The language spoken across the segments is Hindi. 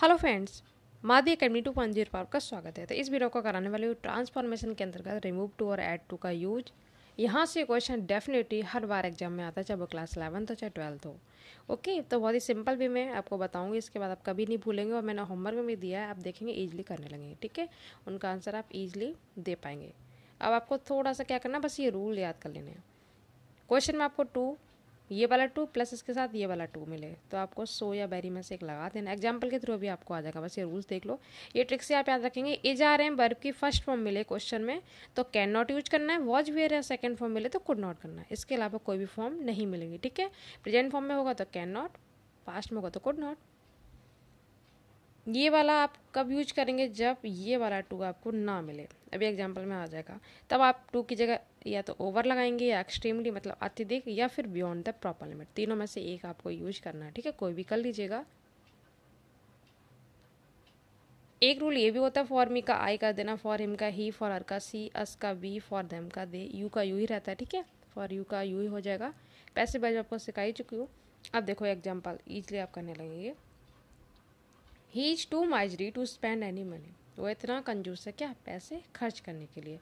hello friends Madhya academy two point zero five का स्वागत है तो इस वीडियो को कराने वाले ट्रांसफॉर्मेशन के अंतर्गत रिमूव टू और ऐड टू का यूज यहाँ से क्वेश्चन डेफिनेटली हर बार एग्जाम में आता है चाहे वो क्लास इलेवंथ हो चाहे ट्वेल्थ हो ओके तो बहुत ही सिंपल भी मैं आपको बताऊंगी इसके बाद आप कभी नहीं भूलेंगे और मैंने होमवर्क में भी दिया है आप देखेंगे ईजिली करने लगेंगे ठीक है उनका आंसर आप ईजिली दे पाएंगे अब आपको थोड़ा सा क्या करना बस ये रूल याद कर लेने क्वेश्चन में आपको टू ये वाला टू प्लस इसके साथ ये वाला टू मिले तो आपको सो या बैरी में से एक लगा देना एग्जाम्पल के थ्रू अभी आपको आ जाएगा बस ये रूल्स देख लो ये ट्रिक से आप याद रखेंगे इज आर एम वर्ब की फर्स्ट फॉर्म मिले क्वेश्चन में तो कैन नॉट यूज करना है वॉज वेयर है सेकेंड फॉर्म मिले तो कुड नॉट करना है इसके अलावा कोई भी फॉर्म नहीं मिलेंगे ठीक है प्रेजेंट फॉर्म में होगा तो कैन नॉट पास्ट में होगा तो कुड नॉट ये वाला आप कब यूज करेंगे जब ये वाला टू आपको ना मिले अभी एग्जाम्पल में आ जाएगा तब आप टू की जगह या तो ओवर लगाएंगे या एक्सट्रीमली मतलब अत्यधिक या फिर बियॉन्ड द प्रॉपर लिमिट तीनों में से एक आपको यूज करना है ठीक है कोई भी कर लीजिएगा एक रूल ये भी होता है फॉर मी का आई का देना फॉर हिम का ही फॉर हर का सी अस का बी फॉर देम का दे यू का यू ही रहता है ठीक है फॉर यू का यू ही हो जाएगा पैसे बाजू आपको सिखाई चुकी हूँ अब देखो एग्जाम्पल इजली आप करने लगेंगे he is too miserly to spend any money वो इतना कंजूस है क्या पैसे खर्च करने के लिए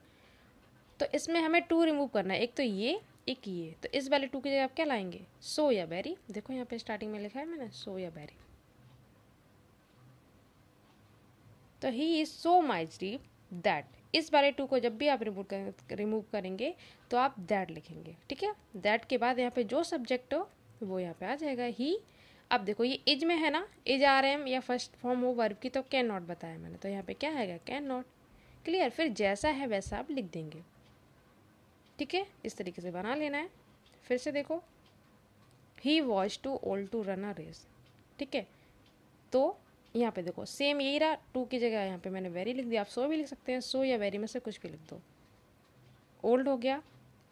तो इसमें हमें टू रिमूव करना है एक तो ये एक ये तो इस वाले टू की जगह आप क्या लाएंगे सो या बैरी देखो यहाँ पे स्टार्टिंग में लिखा है मैंने सो या बैरी तो ही इज सो माइज डीप दैट इस वाले टू को जब भी आप रिमूव कर रिमूव करेंगे तो आप दैट लिखेंगे ठीक है दैट के बाद यहाँ पे जो सब्जेक्ट हो वो यहाँ पे आ जाएगा ही अब देखो ये इज में है ना इज आर एम या फर्स्ट फॉर्म हो वर्ब की तो कैन नॉट बताया मैंने तो यहाँ पे क्या है कैन नॉट क्लियर फिर जैसा है वैसा आप लिख देंगे ठीक है इस तरीके से बना लेना है फिर से देखो he was too old to run a race ठीक है तो यहाँ पे देखो सेम यही रहा टू की जगह यहाँ पे मैंने वेरी लिख दिया आप सो भी लिख सकते हैं सो या वेरी में से कुछ भी लिख दो ओल्ड हो गया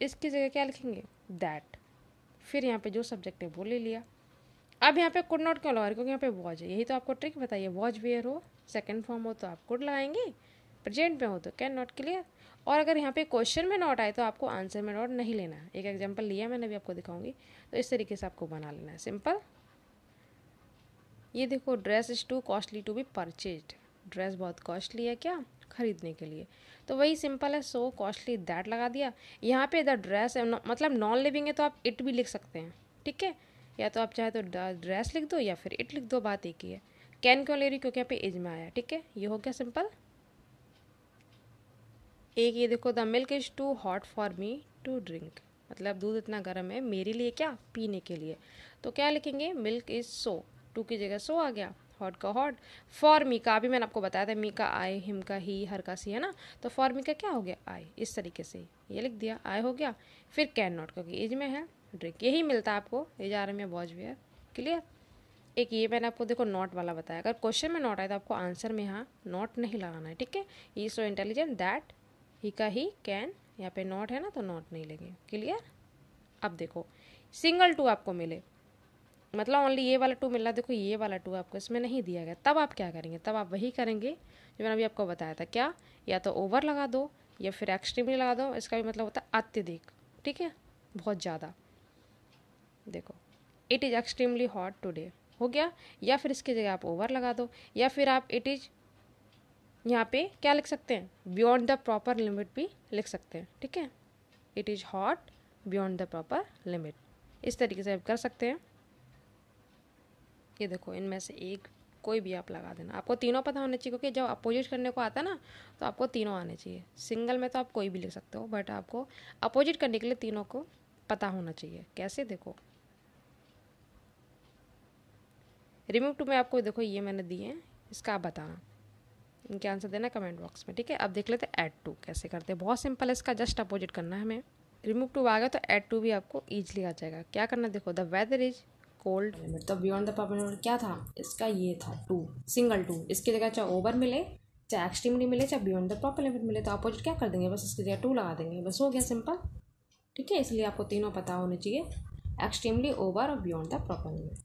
इसकी जगह क्या लिखेंगे दैट फिर यहाँ पे जो सब्जेक्ट है वो ले लिया अब यहाँ पे कुड नॉट क्यों लगा रहे क्योंकि यहाँ पे वॉज है यही तो आपको ट्रिक बताइए वॉज वेयर हो सेकेंड फॉर्म हो तो आप कुड लगाएंगे प्रेजेंट में हो तो कैन नॉट क्लियर और अगर यहाँ पे क्वेश्चन में नॉट आए तो आपको आंसर में नॉट नहीं लेना है एक एग्जांपल लिया मैंने अभी आपको दिखाऊंगी तो इस तरीके से आपको बना लेना है सिंपल ये देखो dress is too costly to be purchase dress बहुत कॉस्टली है क्या खरीदने के लिए तो वही सिंपल है सो कॉस्टली दैट लगा दिया यहाँ पे द ड्रेस है मतलब नॉन लिविंग है तो आप इट भी लिख सकते हैं ठीक है या तो आप चाहे तो ड्रेस लिख दो या फिर इट लिख दो बात एक ही है कैन क्यों ले रही क्योंकि यहाँ पे एज में आया ठीक है ये हो गया सिंपल एक ये देखो the milk is too hot for me to drink मतलब दूध इतना गर्म है मेरे लिए क्या पीने के लिए तो क्या लिखेंगे मिल्क इज़ सो टू की जगह सो आ गया हॉट का हॉट फॉर मी का अभी मैंने आपको बताया था मी का आई हिम का ही हर का सी है ना तो फॉर मी का क्या हो गया आई इस तरीके से ये लिख दिया आई हो गया फिर कैन नॉट क्योंकि एज में है ड्रिंक यही मिलता है आपको एज आर एम या बॉज वेयर क्लियर एक ये मैंने आपको देखो नॉट वाला बताया अगर क्वेश्चन में नॉट आया तो आपको आंसर में यहाँ नॉट नहीं लगाना है ठीक है ई सो इंटेलिजेंट दैट ही का ही कैन यहाँ पे नॉट है ना तो नॉट नहीं लेंगे क्लियर अब देखो सिंगल टू आपको मिले मतलब ओनली ये वाला टू मिल रहा देखो ये वाला टू आपको इसमें नहीं दिया गया तब आप क्या करेंगे तब आप वही करेंगे जो मैंने अभी आपको बताया था क्या या तो ओवर लगा दो या फिर एक्सट्रीमली लगा दो इसका भी मतलब होता है अत्यधिक ठीक है बहुत ज़्यादा देखो it is extremely hot today हो गया या फिर इसकी जगह आप ओवर लगा दो या फिर आप इट इज़ यहाँ पे क्या लिख सकते हैं बियॉन्ड द प्रॉपर लिमिट भी लिख सकते हैं ठीक है it is hot beyond the proper limit इस तरीके से आप कर सकते हैं ये देखो इनमें से एक कोई भी आप लगा देना आपको तीनों पता होना चाहिए क्योंकि जब अपोजिट करने को आता है ना तो आपको तीनों आने चाहिए सिंगल में तो आप कोई भी लिख सकते हो बट आपको अपोजिट करने के लिए तीनों को पता होना चाहिए कैसे देखो रिमूव टू में आपको देखो ये मैंने दिए हैं इसका आप बताना इनके आंसर देना कमेंट बॉक्स में ठीक है अब देख लेते हैं ऐड टू कैसे करते हैं बहुत सिंपल है इसका जस्ट अपोजिट करना है हमें रिमूव टू आ गया तो ऐड टू भी आपको ईजिली आ जाएगा क्या करना देखो द वेदर इज कोल्ड मतलब बियॉन्ड द पर्पन क्या था इसका ये था टू सिंगल टू इसकी जगह चाहे ओवर मिले चाहे एक्सट्रीमली मिले चाहे बियॉन्ड द प्रॉपर लिमिट मिले तो अपोजिट क्या कर देंगे बस इसकी जगह टू लगा देंगे बस हो गया सिंपल ठीक है इसलिए आपको तीनों पता होने चाहिए एक्सट्रीमली ओवर और बियॉन्ड द प्रॉपर लिमिट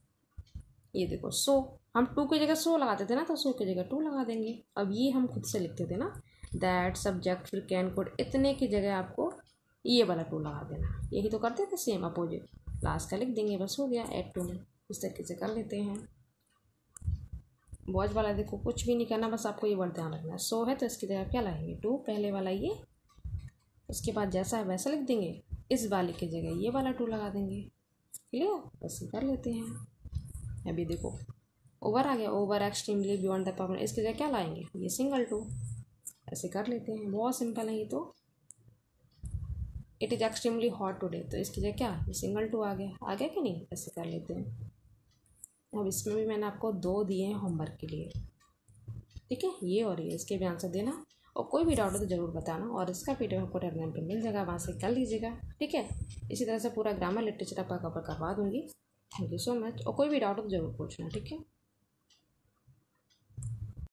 ये देखो सो हम टू की जगह सो लगाते थे ना तो सो की जगह टू लगा देंगे अब ये हम खुद से लिखते थे ना दैट सब्जेक्ट फिर कैन कोड इतने की जगह आपको ये वाला टू लगा देना यही तो करते थे सेम अपोजिट लास्ट का लिख देंगे बस हो गया एट टू में इस तरीके से कर लेते हैं बॉज वाला देखो कुछ भी नहीं करना बस आपको ये वर्ड ध्यान रखना है सो है तो इसकी जगह क्या लगेंगे टू पहले वाला ये उसके बाद जैसा है वैसा लिख देंगे इस वाले की जगह ये वाला टू लगा देंगे क्लियर बस कर लेते हैं अभी देखो ओवर आ गया over extremely beyond the permanent इसके जगह क्या लाएंगे ये सिंगल टू ऐसे कर लेते हैं बहुत सिंपल है ये तो it is extremely hot today तो इसकी जगह क्या ये सिंगल टू आ गया आ गया कि नहीं ऐसे कर लेते हैं अब इसमें भी मैंने आपको दो दिए हैं होमवर्क के लिए ठीक है ये और ये इसके भी आंसर देना और कोई भी डाउट हो तो ज़रूर बताना और इसका वीडियो आपको टेलीग्राम पर मिल जाएगा वहाँ से कर लीजिएगा ठीक है इसी तरह से पूरा ग्रामर लिटरेचर आपका कवर करवा दूँगी थैंक यू सो मच और कोई भी डाउट हो तो जरूर पूछना ठीक है